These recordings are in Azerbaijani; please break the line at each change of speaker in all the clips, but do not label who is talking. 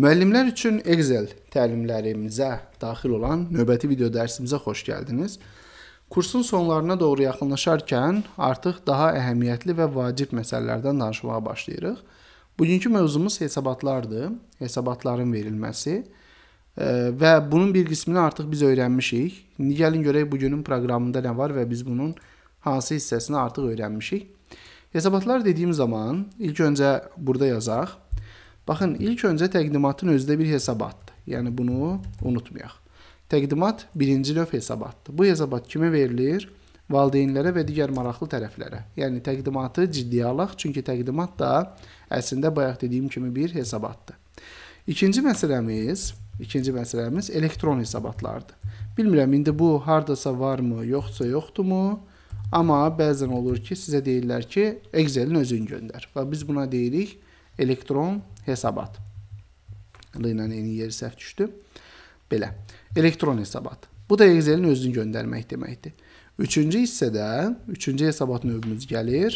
Müəllimlər üçün Excel təlimlərimizə daxil olan növbəti video dərsimizə xoş gəldiniz. Kursun sonlarına doğru yaxınlaşarkən artıq daha əhəmiyyətli və vacib məsələlərdən danışmağa başlayırıq. Bugünkü mövzumuz hesabatlardır. Hesabatların verilməsi və bunun bir qismini artıq biz öyrənmişik. İndi gəlin görək bu günün proqramında nə var və biz bunun hansı hissəsini artıq öyrənmişik. Hesabatlar dediyim zaman ilk öncə burada yazaq Baxın, ilk öncə təqdimatın özdə bir hesabatdır. Yəni, bunu unutmayaq. Təqdimat birinci növ hesabatdır. Bu hesabat kimi verilir? Valideynlərə və digər maraqlı tərəflərə. Yəni, təqdimatı ciddiyə alaq, çünki təqdimat da əslində bayaq dediyim kimi bir hesabatdır. İkinci məsələmiz, ikinci məsələmiz elektron hesabatlardır. Bilmirəm, indi bu haradasa varmı, yoxsa yoxdurmu? Amma bəzən olur ki, sizə deyirlər ki, Excel-in özünü göndər. Və biz buna deyirik elektron hesabatlar hesabat ilə eyni yeri səhv düşdü. Belə. Elektron hesabat. Bu da Excel-in özünü göndərmək deməkdir. Üçüncü hissədə, üçüncü hesabat növümüz gəlir.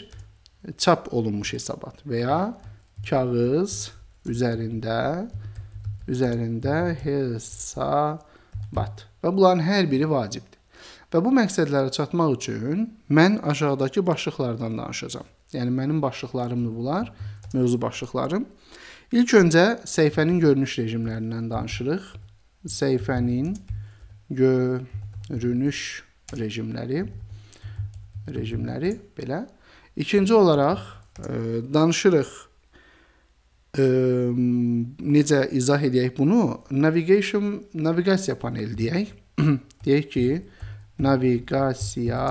Çap olunmuş hesabat və ya kağız üzərində üzərində hesabat. Və bunların hər biri vacibdir. Və bu məqsədlərə çatmaq üçün mən aşağıdakı başlıqlardan danışacağam. Yəni mənim başlıqlarımdır bunlar, mövzu başlıqlarım. İlk öncə səhifənin görünüş rejimlərindən danışırıq. Səhifənin görünüş rejimləri rejimləri belə. İkinci olaraq e, danışırıq e, necə izah edək bunu? Navigation naviqasiya paneli deyək. deyək ki, naviqasiya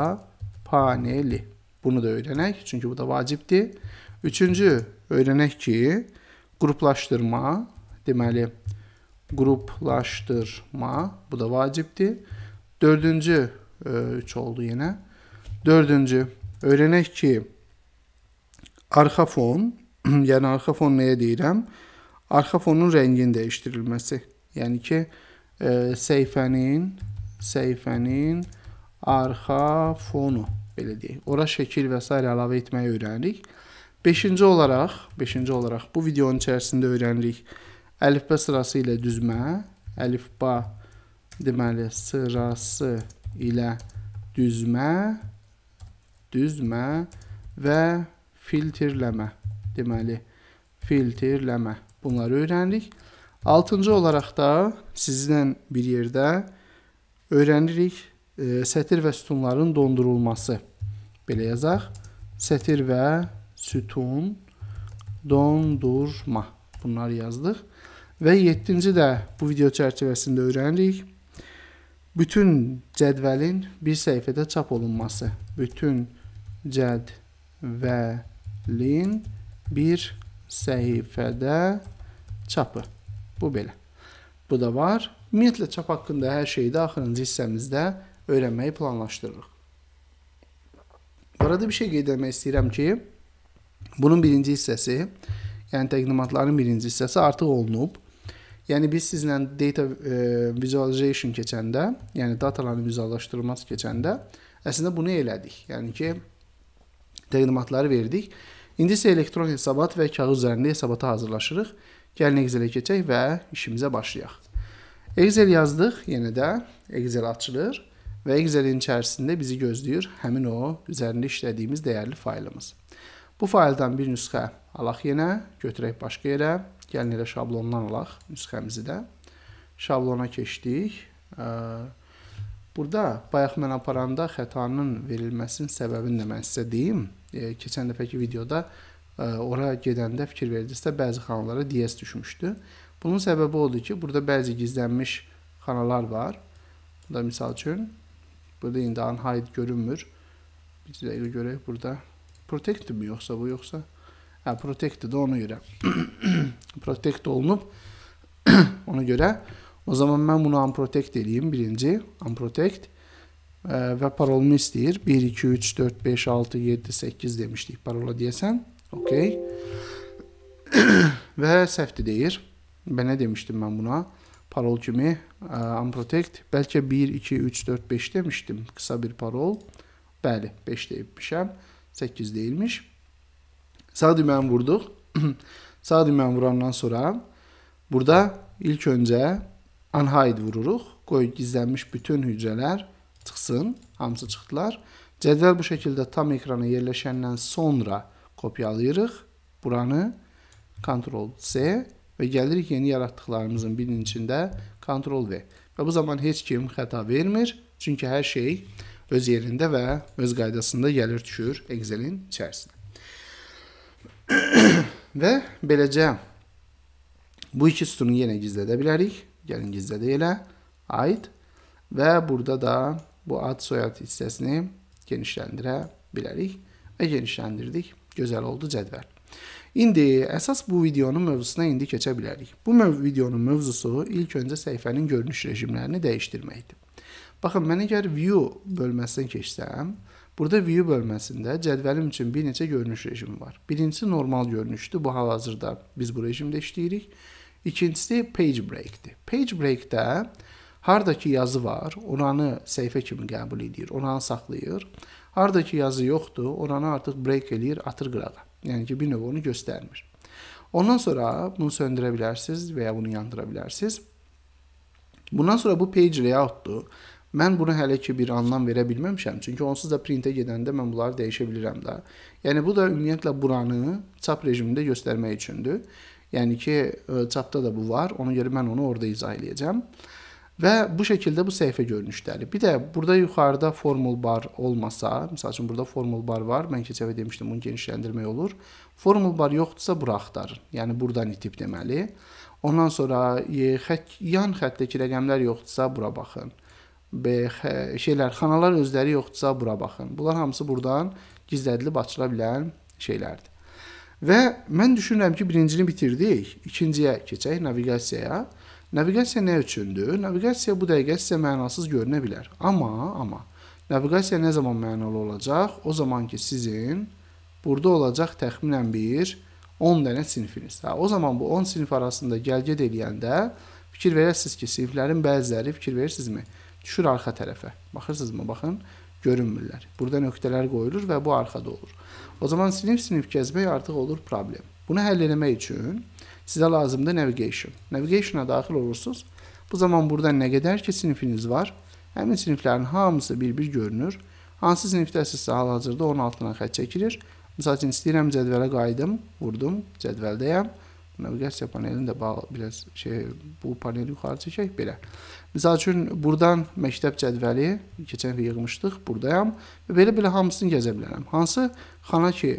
paneli. Bunu da öyrənək, çünki bu da vacibdir. Üçüncü öyrənək ki, Qruplaşdırma, deməli, qruplaşdırma, bu da vacibdir. Dördüncü 3 e, oldu yenə. Dördüncü, öyrənək ki, arxa fon, yəni arxa fon nəyə deyirəm? Arxa fonun rəngin dəyişdirilməsi. Yəni ki, e, səhifənin, səhifənin arxa fonu, belə deyək. Ora şəkil və s. əlavə etməyi öyrənirik. Beşinci olaraq, beşinci olaraq bu videonun içərisində öyrənirik əlifbə sırası ilə düzmə, əlifba deməli sırası ilə düzmə, düzmə və filtrləmə deməli filtrləmə bunları öyrənirik. Altıncı olaraq da sizdən bir yerdə öyrənirik e, sətir və sütunların dondurulması. Belə yazaq. Sətir və sütun, dondurma. Bunları yazdıq. Və 7-ci də bu video çərçivəsində öyrənirik. Bütün cədvəlin bir səhifədə çap olunması. Bütün cədvəlin bir səhifədə çapı. Bu belə. Bu da var. Ümumiyyətlə çap haqqında hər şeyi də axırıncı hissəmizdə öyrənməyi planlaşdırırıq. Bu arada bir şey qeyd etmək istəyirəm ki, Bunun birinci hissəsi, yəni təqdimatların birinci hissəsi artıq olunub. Yəni biz sizlə data e, visualization keçəndə, yəni dataların vizuallaşdırılması keçəndə əslində bunu elədik. Yəni ki təqdimatları verdik. İndi isə elektron hesabat və kağız üzərində hesabata hazırlaşırıq. Gəlin Excel-ə keçək və işimizə başlayaq. Excel yazdıq, yenə də Excel açılır və Excel-in içərisində bizi gözləyir həmin o üzərində işlədiyimiz dəyərli faylımız. Bu fayldan bir nüsxə alaq yenə, götürək başqa yerə. Gəlin elə şablondan alaq nüsxəmizi də. Şablona keçdik. Burada bayaq mən aparanda xətanın verilməsinin səbəbini də mən sizə deyim. E, keçən dəfəki videoda e, oraya gedəndə fikir verdinizsə bəzi xanalara DS düşmüşdü. Bunun səbəbi odur ki, burada bəzi gizlənmiş xanalar var. Burada misal üçün burada indi unhide görünmür. Bir dəqiqə görək burada Protektdimi yoxsa bu yoxsa? Hə, protektdir ona görə. protekt olunub. ona görə o zaman mən bunu unprotect eləyim. Birinci unprotect ə, və parolumu istəyir. 1 2 3 4 5 6 7 8 demişdik parola deyəsən. Okay. və səhvdir deyir. Və nə demişdim mən buna? Parol kimi ə, unprotect bəlkə 1 2 3 4 5 demişdim. Qısa bir parol. Bəli, 5 deyibmişəm. 8 deyilmiş. Sağ düyməni vurduq. Sağ düyməni vurandan sonra burada ilk öncə unhide vururuq. Qoy gizlənmiş bütün hücrələr çıxsın. Hamısı çıxdılar. Cədvəl bu şəkildə tam ekrana yerləşəndən sonra kopyalayırıq. Buranı Ctrl C və gəlirik yeni yaratdıqlarımızın birinin içində Ctrl V. Və bu zaman heç kim xəta vermir. Çünki hər şey öz yerində və öz qaydasında gəlir düşür Excel-in içərisinə. və beləcə bu iki sütunu yenə gizlədə bilərik. Gəlin gizlədə elə aid və burada da bu ad soyad hissəsini genişləndirə bilərik və genişləndirdik. Gözəl oldu cədvəl. İndi əsas bu videonun mövzusuna indi keçə bilərik. Bu mövz videonun mövzusu ilk öncə səhifənin görünüş rejimlərini dəyişdirməkdir. Baxın, mən əgər view bölməsinə keçsəm, burada view bölməsində cədvəlim üçün bir neçə görünüş rejimi var. Birincisi normal görünüşdür. Bu hal-hazırda biz bu rejimdə işləyirik. İkincisi page breakdir. Page breakdə hardakı yazı var, oranı səhifə kimi qəbul edir, oranı saxlayır. Hardakı yazı yoxdur, oranı artıq break eləyir, atır qırağa. Yəni ki, bir növ onu göstərmir. Ondan sonra bunu söndürə bilərsiniz və ya bunu yandıra bilərsiniz. Bundan sonra bu page layoutdur. Mən bunu hələ ki bir anlam verə bilməmişəm. Çünki onsuz da printə gedəndə mən bunları dəyişə bilirəm də. Yəni bu da ümumiyyətlə buranı çap rejimində göstərmək üçündür. Yəni ki, e, çapda da bu var. Ona görə mən onu orada izah eləyəcəm. Və bu şəkildə bu səhifə görünüşdədir. Bir də burada yuxarıda formul bar olmasa, məsəl üçün burada formul bar var. Mən keçən dəfə demişdim, bunu genişləndirmək olur. Formul bar yoxdursa bura axtarın. Yəni burdan itib deməli. Ondan sonra e, xət, yan xəttdəki rəqəmlər yoxdursa bura baxın şeylər, xanalar özləri yoxdursa bura baxın. Bunlar hamısı burdan gizlədilib açıla bilən şeylərdir. Və mən düşünürəm ki, birincini bitirdik. İkinciyə keçək, naviqasiyaya. Naviqasiya nə üçündür? Naviqasiya bu dəqiqə sizə mənasız görünə bilər. Amma, amma naviqasiya nə zaman mənalı olacaq? O zaman ki, sizin burada olacaq təxminən bir 10 dənə sinifiniz. Hə, o zaman bu 10 sinif arasında gəlgət eləyəndə fikir verəsiniz ki, siniflərin bəziləri fikir verirsinizmi? düşür arxa tərəfə. Baxırsınızmı? Baxın, görünmürlər. Burada nöqtələr qoyulur və bu arxada olur. O zaman sinif-sinif gəzmək artıq olur problem. Bunu həll etmək üçün sizə lazımdır navigation. Navigationa daxil olursunuz. Bu zaman burada nə qədər ki sinifiniz var, həmin siniflərin hamısı bir-bir görünür. Hansı sinifdəsinizsə hal-hazırda onun altından xətt çəkilir. Məsəl üçün istəyirəm cədvələ qayıdım, vurdum, cədvəldəyəm naviqasiya panelini də bağlı biraz şey bu paneli yuxarı çəkək belə. Məsəl üçün burdan məktəb cədvəli keçən il yığmışdıq, burdayam və belə-belə hamısını gəzə bilərəm. Hansı xana ki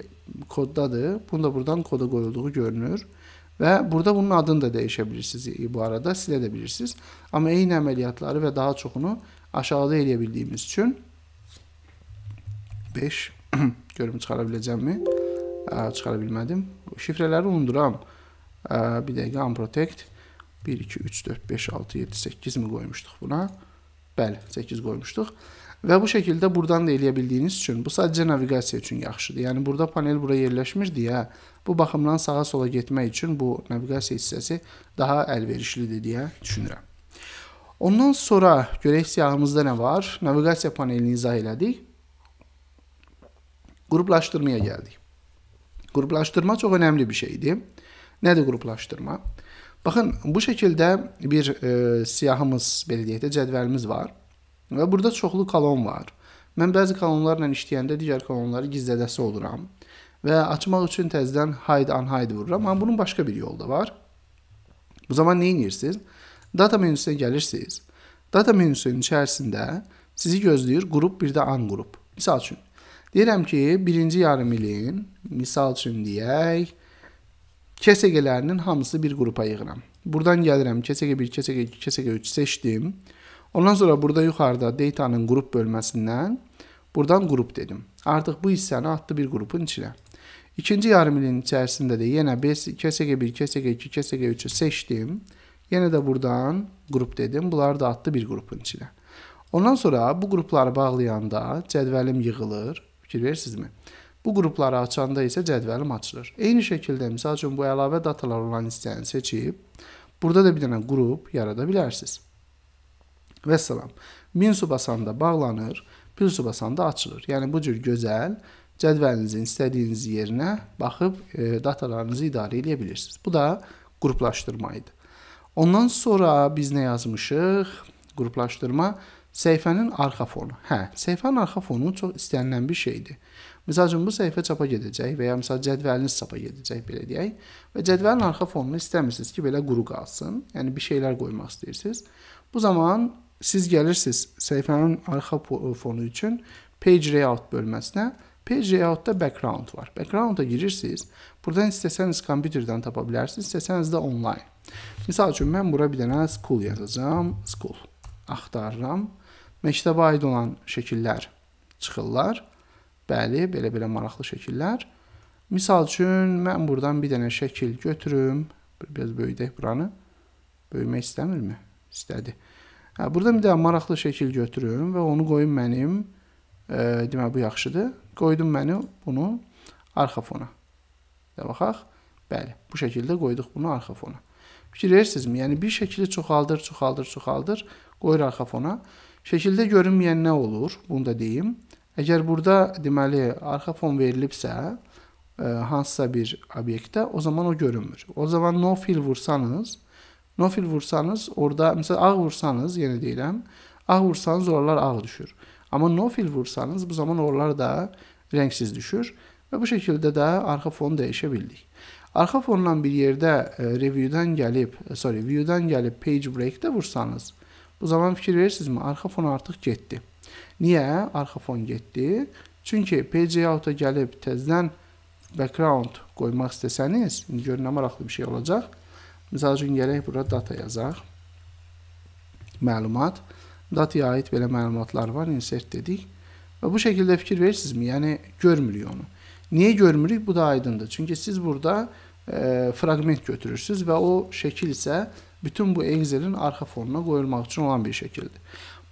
koddadır, bunu da burdan koda qoyulduğu görünür. Və burada bunun adını da dəyişə bilirsiniz bu arada, silə də bilirsiniz. Amma eyni əməliyyatları və daha çoxunu aşağıda eləyə bildiyimiz üçün 5 görüm çıxara biləcəmmi? Çıxara bilmədim. Şifrələri unuduram bir dəqiqə unprotect 1, 2, 3, 4, 5, 6, 7, 8 mi qoymuşduq buna? Bəli, 8 qoymuşduq. Və bu şəkildə buradan da eləyə bildiyiniz üçün bu sadəcə naviqasiya üçün yaxşıdır. Yəni burada panel bura yerləşmir deyə bu baxımdan sağa sola getmək üçün bu naviqasiya hissəsi daha əlverişlidir deyə düşünürəm. Ondan sonra görək siyahımızda nə var? Naviqasiya panelini izah elədik. Qruplaşdırmaya gəldik. Qruplaşdırma çox önəmli bir şeydir. Nədir qruplaşdırma? Baxın, bu şəkildə bir e, siyahımız, belə deyək də, cədvəlimiz var və burada çoxlu kolon var. Mən bəzi kolonlarla işləyəndə digər kolonları gizlədəsi oluram və açmaq üçün təzədən hide unhide vururam, amma bunun başqa bir yolu da var. Bu zaman nə edirsiniz? Data menüsünə gəlirsiniz. Data menüsünün içərisində sizi gözləyir qrup, bir də an qrup. Məsəl üçün, deyirəm ki, birinci yarım ilin, misal üçün deyək, Kəsəqələrinin hamısı bir qrupa yığıram. Buradan gəlirəm, kəsəqə 1, kəsəqə 2, kəsəqə 3 seçdim. Ondan sonra burada yuxarıda datanın qrup bölməsindən buradan qrup dedim. Artıq bu hissəni atdı bir qrupun içinə. İkinci yarım ilin içərisində də yenə kəsəqə 1, kəsəqə 2, kəsəqə 3-ü seçdim. Yenə də buradan qrup dedim. Bunları da atdı bir qrupun içinə. Ondan sonra bu qrupları bağlayanda cədvəlim yığılır. Fikir verirsinizmi? Bu qrupları açanda isə cədvəlim açılır. Eyni şəkildə misal üçün bu əlavə datalar olan hissəni seçib, burada da bir dənə qrup yarada bilərsiniz. Vəssalam. Min su basanda bağlanır, pil su basanda açılır. Yəni bu cür gözəl cədvəlinizin istədiyiniz yerinə baxıb e, datalarınızı idarə edə bilirsiniz. Bu da qruplaşdırma idi. Ondan sonra biz nə yazmışıq? Qruplaşdırma səhifənin arxa fonu. Hə, səhifənin arxa fonu çox istənilən bir şeydir. Məsəl üçün bu səhifə çapa gedəcək və ya məsəl cədvəliniz çapa gedəcək belə deyək və cədvəlin arxa fonunu istəmirsiniz ki, belə quru qalsın. Yəni bir şeylər qoymaq istəyirsiniz. Bu zaman siz gəlirsiniz səhifənin arxa e, fonu üçün page layout bölməsinə. Page layoutda background var. Backgrounda girirsiniz. Burdan istəsəniz kompüterdən tapa bilərsiniz, istəsəniz də onlayn. Məsəl üçün mən bura bir dənə school yazacağam. School axtarıram. Məktəbə aid olan şəkillər çıxırlar. Bəli, belə-belə maraqlı şəkillər. Misal üçün, mən buradan bir dənə şəkil götürüm. Biraz böyüdək buranı. Böyümək istəmirmi? İstədi. Hə, buradan bir dənə maraqlı şəkil götürüm və onu qoyum mənim. E, Deməli, bu yaxşıdır. Qoydum məni bunu arxa fona. Də baxaq. Bəli, bu şəkildə qoyduq bunu arxa fona. Fikir verirsinizmi? Yəni, bir şəkili çoxaldır, çoxaldır, çoxaldır. Qoyur arxa fona. Şəkildə görünməyən nə olur? Bunu da deyim. Əgər burada deməli arxa fon verilibsə, ə, e, hansısa bir obyektə, o zaman o görünmür. O zaman no fill vursanız, no fill vursanız, orada məsələn ağ vursanız, yenə deyirəm, ağ vursanız oralar ağ düşür. Amma no fill vursanız, bu zaman oralar da rəngsiz düşür və bu şəkildə də arxa fonu dəyişə bildik. Arxa fondan bir yerdə e, review'dan gəlib, e, sorry, view'dan gəlib page break-də vursanız, bu zaman fikir verirsinizmi? Arxa fon artıq getdi. Niyə arxa fon getdi? Çünki page layout-a gəlib təzədən background qoymaq istəsəniz, indi görün nə maraqlı bir şey olacaq. Məsəl üçün gələk bura data yazaq. Məlumat. Dataya aid belə məlumatlar var, insert dedik. Və bu şəkildə fikir verirsinizmi? Yəni görmürük onu. Niyə görmürük? Bu da aydındır. Çünki siz burada e, fraqment götürürsüz və o şəkil isə bütün bu Excel-in arxa fonuna qoyulmaq üçün olan bir şəkildir.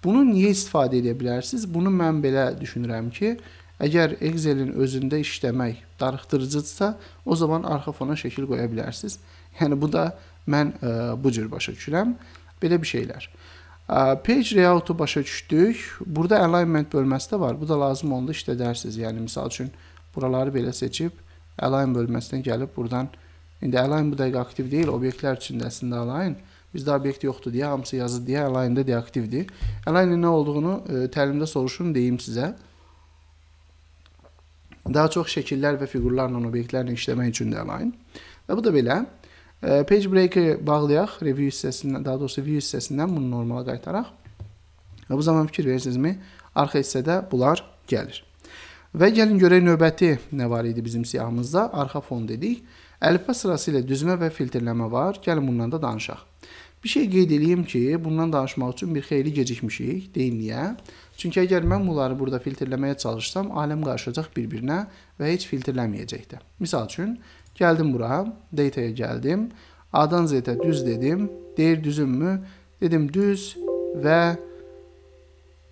Bunu niyə istifadə edə bilərsiniz? Bunu mən belə düşünürəm ki, əgər Excel-in özündə işləmək darıxdırıcıdırsa, o zaman arxa fona şəkil qoya bilərsiniz. Yəni bu da mən ə, e, bu cür başa düşürəm. Belə bir şeylər. Ə, e, page layout-u başa düşdük. Burada alignment bölməsi də var. Bu da lazım olanda işlədərsiniz. Yəni misal üçün buraları belə seçib align bölməsinə gəlib buradan indi align bu dəqiqə aktiv deyil, obyektlər üçün də əslində align Bizdə obyekt yoxdur deyə, hamısı yazı deyə, align-də deyə aktivdir. Align-in nə olduğunu e, təlimdə soruşun, deyim sizə. Daha çox şəkillər və fiqurlarla, obyektlərlə işləmək üçündür align. Və bu da belə. E, page breaker bağlayaq, review hissəsindən, daha doğrusu view hissəsindən bunu normala qaytaraq. Və bu zaman fikir verirsinizmi? Arxa hissədə bunlar gəlir. Və gəlin görək növbəti nə var idi bizim siyahımızda? Arxa fon dedik. Əlifba sırası ilə düzmə və filtrləmə var. Gəlin bundan da danışaq. Bir şey qeyd eləyim ki, bundan danışmaq üçün bir xeyli gecikmişik, deyim niyə? Çünki əgər mən bunları burada filtrləməyə çalışsam, aləm qarışacaq bir-birinə və heç filtrləməyəcəkdir. Misal üçün, gəldim bura, data-ya gəldim, A-dan Z-ə düz dedim, deyir düzünmü? Dedim düz və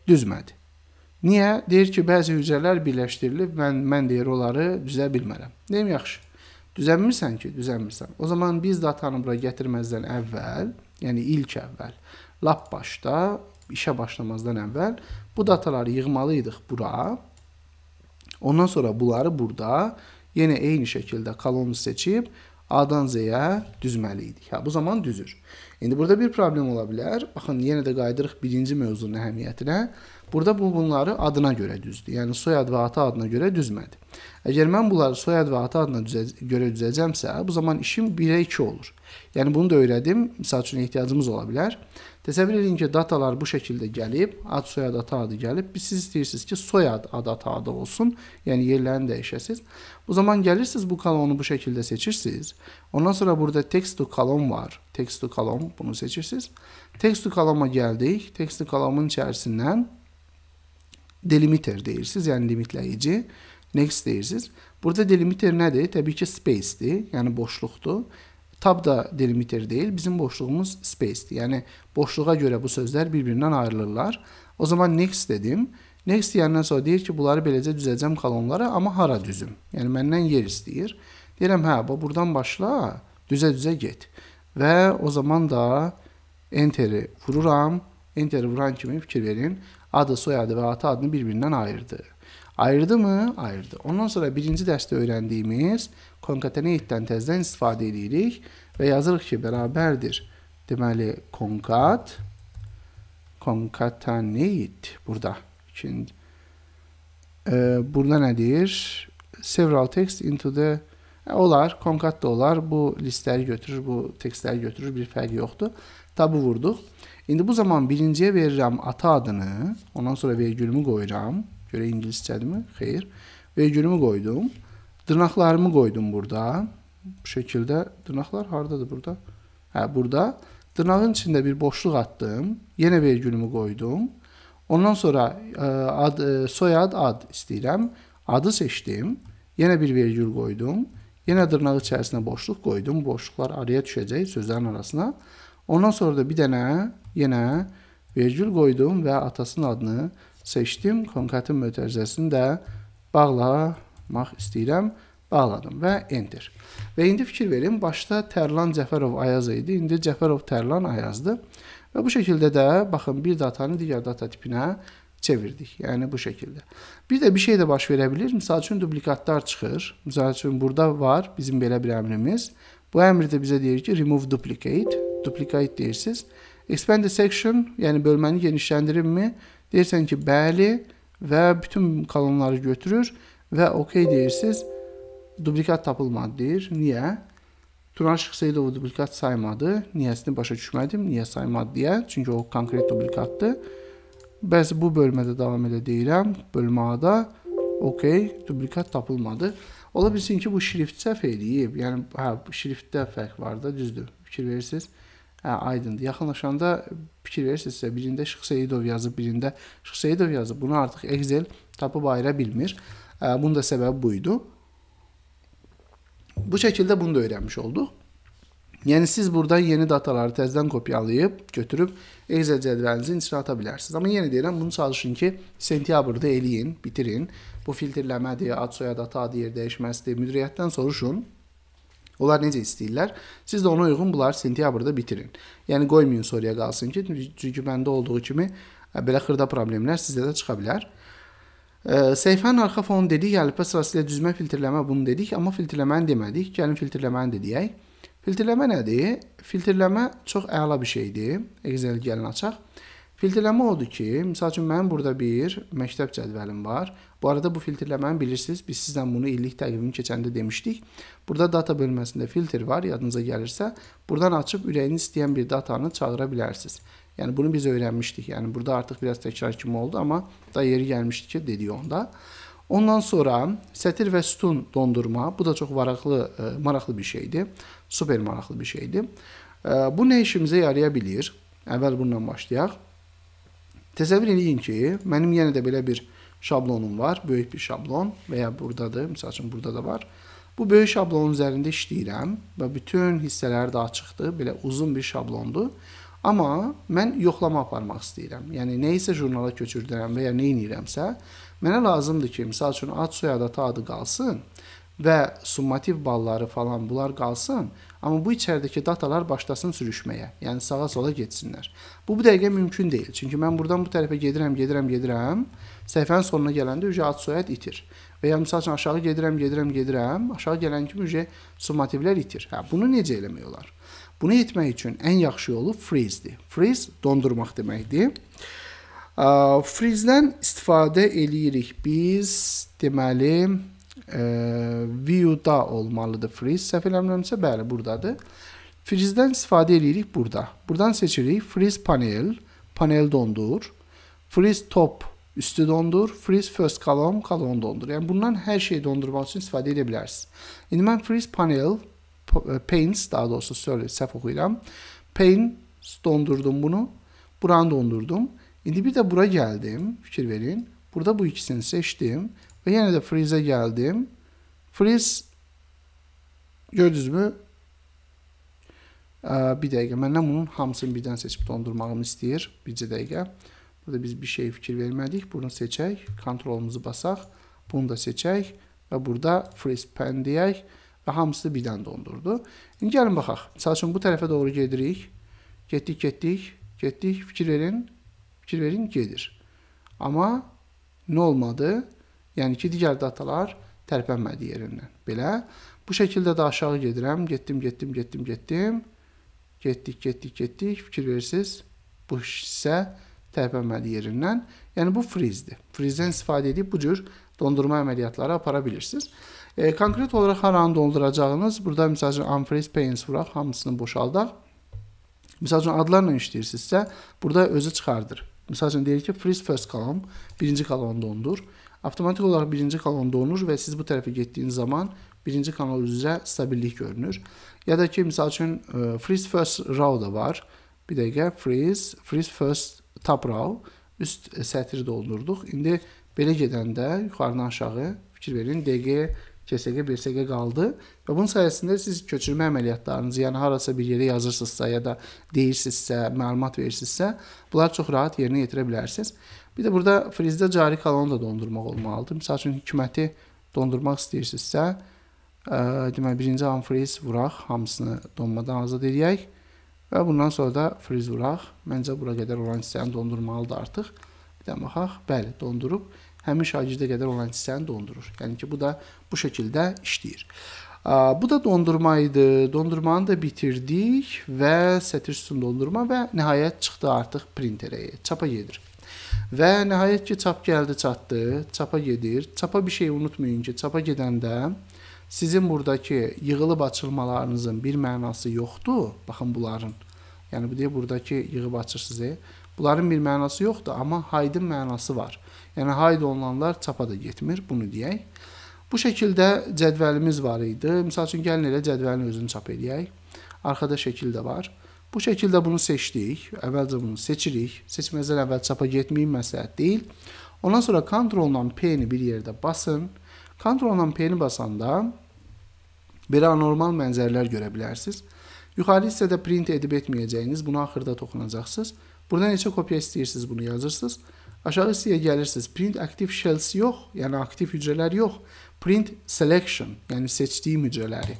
düzmədi. Niyə? Deyir ki, bəzi hücrələr birləşdirilib, mən, mən deyir onları düzə bilmərəm. Deyim, yaxşı. Düzənmirsən ki, düzənmirsən. O zaman biz datanı bura gətirməzdən əvvəl, yəni ilk əvvəl, lap başda, işə başlamazdan əvvəl bu dataları yığmalıydıq bura. Ondan sonra bunları burada yenə eyni şəkildə kolonu seçib A-dan Z-yə düzməli idik. Hə, bu zaman düzür. İndi burada bir problem ola bilər. Baxın, yenə də qayıdırıq birinci mövzunun əhəmiyyətinə. Burada bu bunları adına görə düzdü. Yəni soyad və ata adına görə düzmədi. Əgər mən bunları soyad və ata adına düzə görə düzəcəmsə, bu zaman işim 1-ə 2 olur. Yəni bunu da öyrədim. Məsəl üçün ehtiyacımız ola bilər. Təsəvvür edin ki, datalar bu şəkildə gəlib, ad soyad ata adı gəlib. Biz siz istəyirsiniz ki, soyad ad ata adı olsun. Yəni yerlərini dəyişəsiz. Bu zaman gəlirsiniz bu kolonu bu şəkildə seçirsiniz. Ondan sonra burada text to kolon var. Text to kolon bunu seçirsiniz. Text to kolona gəldik. Text to kolonun içərisindən delimiter deyirsiz, yəni limitləyici. Next deyirsiz. Burada delimiter nədir? Təbii ki, space-dir, yəni boşluqdur. Tab da delimiter deyil, bizim boşluğumuz space-dir. Yəni boşluğa görə bu sözlər bir-birindən ayrılırlar. O zaman next dedim. Next deyəndən sonra deyir ki, bunları beləcə düzəcəm kolonlara, amma hara düzüm? Yəni məndən yer istəyir. Deyirəm, hə, bu burdan başla, düzə-düzə get. Və o zaman da enteri vururam. Enteri vuran kimi fikir verin adı, soyadı və ata adını bir-birindən ayırdı. Ayırdı mı? Ayırdı. Ondan sonra birinci dərsdə öyrəndiyimiz koncatenate-dən təzdən istifadə edirik və yazırıq ki, bərabərdir. Deməli, koncat, concatenate burada. İkinci. E, burada nədir? Several text into the Olar, Konkat da olar. Bu listləri götürür, bu tekstləri götürür, bir fərqi yoxdur. Tabı vurduq. İndi bu zaman birinciyə verirəm ata adını, ondan sonra vergülümü qoyuram. Görə ingiliscədirmi? Xeyr. Vergülümü qoydum. Dırnaqlarımı qoydum burada. Bu şəkildə dırnaqlar hardadır burada? Hə, burada. Dırnağın içində bir boşluq atdım. Yenə vergülümü qoydum. Ondan sonra ə, e, ad, ə, e, soyad ad istəyirəm. Adı seçdim. Yenə bir vergül qoydum. Yenə dırnaq içərisinə boşluq qoydum. Boşluqlar araya düşəcək sözlərin arasına. Ondan sonra da bir dənə yenə vergül qoydum və atasının adını seçdim. Konkretin mötərizəsini də bağlamaq istəyirəm. Bağladım və enter. Və indi fikir verin, başda Tərlan Cəfərov Ayaz idi, indi Cəfərov Tərlan Ayazdır. Və bu şəkildə də, baxın, bir datanı digər data tipinə çevirdik. Yəni bu şəkildə. Bir də bir şey də baş verə bilər. Məsəl üçün duplikatlar çıxır. Məsəl üçün burada var bizim belə bir əmrimiz. Bu əmr də bizə deyir ki, remove duplicate. Duplicate deyirsiz. Expand the section, yəni bölməni genişləndirinmi? Deyirsən ki, bəli və bütün kolonları götürür və OK deyirsiz. Duplikat tapılmadı deyir. Niyə? Turan Şıxseydovu duplikat saymadı. Niyəsini başa düşmədim. Niyə saymadı deyə? Çünki o konkret duplikatdır. Bəs bu bölmədə davam elə deyirəm. Bölmə A-da okey, dublikat tapılmadı. Ola bilsin ki, bu şrift səhv eləyib. Yəni hə, şriftdə fərq var da, düzdür. Fikir verirsiniz. Hə, aydındır. Yaxınlaşanda fikir verirsinizsə, birində Şıxseyidov yazıb, birində Şıxseyidov yazıb. Bunu artıq Excel tapıb ayıra bilmir. Hə, bunun da səbəbi bu idi. Bu şəkildə bunu da öyrənmiş olduq. Yəni siz burada yeni dataları təzədən kopyalayıb götürüb Excel cədvəlinizin içinə ata bilərsiniz. Amma yenə deyirəm, bunu çalışın ki, sentyabrda eləyin, bitirin. Bu filtrləmədir, ad soyad ata adı yer dəyişməsidir. Müdiriyyətdən soruşun. Onlar necə istəyirlər? Siz də ona uyğun bunları sentyabrda bitirin. Yəni qoymayın soruya qalsın ki, çünki məndə olduğu kimi e, belə xırda problemlər sizdə də çıxa bilər. Ə, e, səhifənin arxa fonu dedik, əlifba sırası ilə düzmə filtrləmə bunu dedik, amma filtrləməni demədik. Gəlin filtrləməni də deyək. Filtrləmə nədir? Filtrləmə çox əla bir şeydir. Excel gəlin açaq. Filtrləmə odur ki, məsəl üçün mənim burada bir məktəb cədvəlim var. Bu arada bu filtrləməni bilirsiniz, biz sizdən bunu illik təqvimi keçəndə demişdik. Burada data bölməsində filtr var, yadınıza gəlirsə, buradan açıb ürəyiniz istəyən bir datanı çağıra bilərsiniz. Yəni bunu biz öyrənmişdik. Yəni burada artıq biraz təkrar kimi oldu, amma da yeri gəlmişdi ki, dedik onda. Ondan sonra sətir və sütun dondurma, bu da çox maraqlı, e, maraqlı bir şeydir. Super maraqlı bir şeydir. Bu nə işimizə yaraya bilir? Əvvəl bundan başlayaq. Təsəvvür edin ki, mənim yenə də belə bir şablonum var, böyük bir şablon və ya buradadır, məsəl üçün burada da var. Bu böyük şablonun üzərində işləyirəm və bütün hissələri də açıqdır, belə uzun bir şablondur. Amma mən yoxlama aparmaq istəyirəm. Yəni nə isə jurnala köçürdürəm və ya nə edirəmsə, mənə lazımdır ki, məsəl üçün ad soyadı adı qalsın və summativ balları falan bunlar qalsın, amma bu içəridəki datalar başlasın sürüşməyə, yəni sağa sola getsinlər. Bu bu dəqiqə mümkün deyil. Çünki mən buradan bu tərəfə gedirəm, gedirəm, gedirəm, səhifənin sonuna gələndə ücə ad soyad itir. Və ya məsəl üçün aşağı gedirəm, gedirəm, gedirəm, aşağı gələn kimi ücə summativlər itir. Hə, bunu necə eləmək olar? Bunu etmək üçün ən yaxşı yolu freeze-dir. Freeze dondurmaq deməkdir. Freeze-dən istifadə eləyirik biz, deməli, Ee, view'da olmalıdır freeze. Səhv eləmirəmsə, bəli, burdadır. Freeze-dən istifadə edirik burada. Buradan seçirik freeze panel, panel dondur. Freeze top üstü dondur, freeze first column, column dondur. Yəni bundan hər şeyi dondurmaq üçün istifadə edə bilərsiniz. İndi mən freeze panel e, paints daha doğrusu sorry səhv oxuyuram. Paints dondurdum bunu. Buranı dondurdum. İndi bir də bura gəldim. Fikir verin. Burada bu ikisini seçdim Ve yine de freeze'e geldim. Freeze gördünüz mü? Bir dəqiqə, məndən bunun hamısını birdən seçib dondurmağımı istəyir. Bircə dəqiqə. Burada biz bir şey fikir vermədik. Bunu seçək, kontrolumuzu basaq. Bunu da seçək və burada freeze pen deyək və hamısı birdən dondurdu. İndi gəlin baxaq. Məsəl üçün bu tərəfə doğru gedirik. Getdik, getdik, getdik. Fikir verin, fikir verin, gedir. Amma nə olmadı? Yəni ki, digər datalar tərpənmədi yerindən. Belə bu şəkildə də aşağı gedirəm. Getdim, getdim, getdim, getdim. Getdik, getdik, getdik. Fikir verirsiniz. Bu hissə tərpənmədi yerindən. Yəni bu frizdir. Frizdən istifadə edib bu cür dondurma əməliyyatları apara bilirsiniz. E, konkret olaraq haranı donduracağınız, burada məsəl üçün unfreeze panes vuraq, hamısını boşaldaq. Məsəl üçün adlarla işləyirsinizsə, burada özü çıxardır. Məsəl üçün deyir ki, freeze first column, birinci kolonu dondur. Avtomatik olaraq birinci kolonda olur və siz bu tərəfə getdiyiniz zaman birinci kanal üzrə stabillik görünür. Ya da ki, misal üçün e, freeze first row da var. Bir dəqiqə freeze, freeze first top row üst e, sətri doldurduq. İndi belə gedəndə yuxarıdan aşağı fikir verin DG, CSG, BSG qaldı və bunun sayəsində siz köçürmə əməliyyatlarınızı, yəni harasa bir yerə yazırsınızsa ya da deyirsinizsə, məlumat verirsinizsə, bunlar çox rahat yerinə yetirə bilərsiniz. Bir də burada frizdə cari qalanı da dondurmaq olmalıdır. Məsəl üçün hökuməti dondurmaq istəyirsinizsə, ə, e, deməli birinci unfreeze vuraq, hamısını donmadan azad eləyək və bundan sonra da freeze vuraq. Məncə bura qədər olan hissəni dondurmalıdır artıq. Bir də baxaq. Bəli, dondurub həmin şagirdə qədər olan hissəni dondurur. Yəni ki, bu da bu şəkildə işləyir. E, bu da dondurma idi. Dondurmanı da bitirdik və sətir sütun dondurma və nəhayət çıxdı artıq printerə, çapa gedir. Və nəhayət ki, çap gəldi, çatdı, çapa gedir. Çapa bir şey unutmayın ki, çapa gedəndə sizin buradakı yığılıb açılmalarınızın bir mənası yoxdur. Baxın bunların. Yəni bu deyə buradakı yığıb açırsınız. Bunların bir mənası yoxdur, amma haydın mənası var. Yəni hayd olunanlar çapa da getmir, bunu deyək. Bu şəkildə cədvəlimiz var idi. Məsəl üçün gəlin elə cədvəlin özünü çap eləyək. Arxada şəkil də var. Bu şəkildə bunu seçdik. Əvvəlcə bunu seçirik. Seçməzdən əvvəl çapa getməyin məsləhət deyil. Ondan sonra Ctrl-la P-ni bir yerdə basın. Ctrl-la P-ni basanda belə anormal mənzərələr görə bilərsiniz. Yuxarı hissədə print edib etməyəcəyiniz, bunu axırda toxunacaqsınız. Burada neçə kopya istəyirsiniz, bunu yazırsınız. Aşağı hissəyə gəlirsiniz. Print active shells yox, yəni aktiv hücrələr yox. Print selection, yəni seçdiyim hücrələri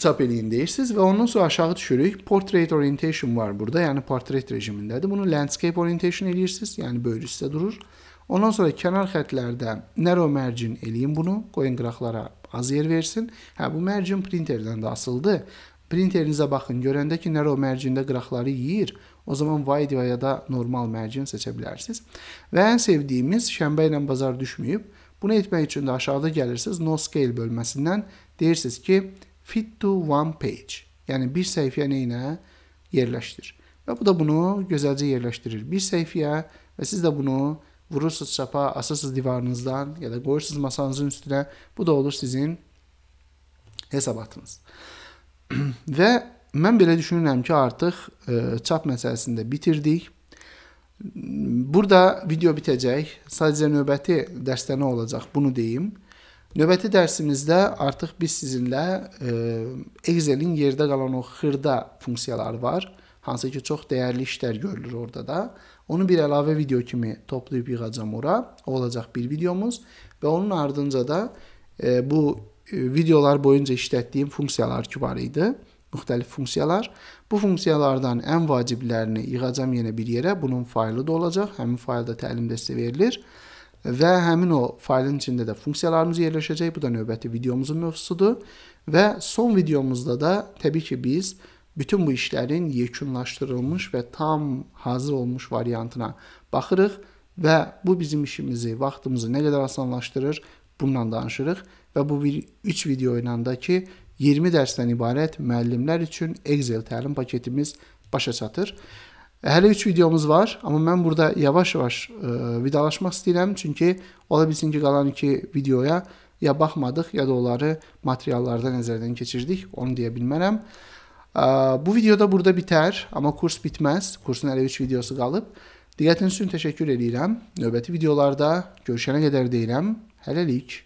çap eləyin deyirsiz və ondan sonra aşağı düşürük. Portrait orientation var burada, yəni portrait rejimindədir. Bunu landscape orientation eləyirsiz, yəni böyrüsdə durur. Ondan sonra kənar xətlərdə narrow margin eləyin bunu, qoyun qıraqlara az yer versin. Hə bu margin printerdən də asıldı. Printerinizə baxın, görəndə ki, narrow margində qıraqları yeyir. O zaman wide ya da normal margin seçə bilərsiniz. Və ən sevdiyimiz şənbə ilə bazar düşməyib. Bunu etmək üçün də aşağıda gəlirsiniz, no scale bölməsindən deyirsiniz ki, fit to one page. Yəni bir səhifəyə nə yerləşdir. Və bu da bunu gözəlcə yerləşdirir. Bir səhifəyə və siz də bunu vurursunuz çapa, asırsınız divarınızdan ya da qoyursunuz masanızın üstünə. Bu da olur sizin hesabatınız. və mən belə düşünürəm ki, artıq ə, e, çap məsələsində bitirdik. Burada video bitəcək. Sadəcə növbəti dərsdə nə olacaq, bunu deyim. Növbəti dərsimizdə artıq biz sizinlə e, Excel-in yerdə qalan o xırda funksiyaları var, hansı ki, çox dəyərli işlər görülür orada da. Onu bir əlavə video kimi toplayıb yığacam ora. O olacaq bir videomuz və onun ardınca da e, bu e, videolar boyunca işlətdiyim funksiyalar ki var idi, müxtəlif funksiyalar. Bu funksiyalardan ən vaciblərini yığacam yenə bir yerə. Bunun faylı da olacaq. Həmin faylda təlim dəstə verilir və həmin o faylın içində də funksiyalarımız yerləşəcək. Bu da növbəti videomuzun mövzusudur və son videomuzda da təbii ki biz bütün bu işlərin yekunlaşdırılmış və tam hazır olmuş variantına baxırıq və bu bizim işimizi, vaxtımızı nə qədər asanlaşdırır, bununla danışırıq və bu 3 video ilə də ki 20 dərsdən ibarət müəllimlər üçün Excel təlim paketimiz başa çatır. E, hələ 3 videomuz var, amma mən burada yavaş-yavaş e, vidalaşmaq istəyirəm, çünki ola bilsin ki, qalan 2 videoya ya baxmadıq, ya da onları materiallarda nəzərdən keçirdik, onu deyə bilmərəm. E, bu videoda burada bitər, amma kurs bitməz, kursun hələ 3 videosu qalıb. Diqqətiniz üçün təşəkkür edirəm. Növbəti videolarda görüşənə qədər deyirəm. Hələlik.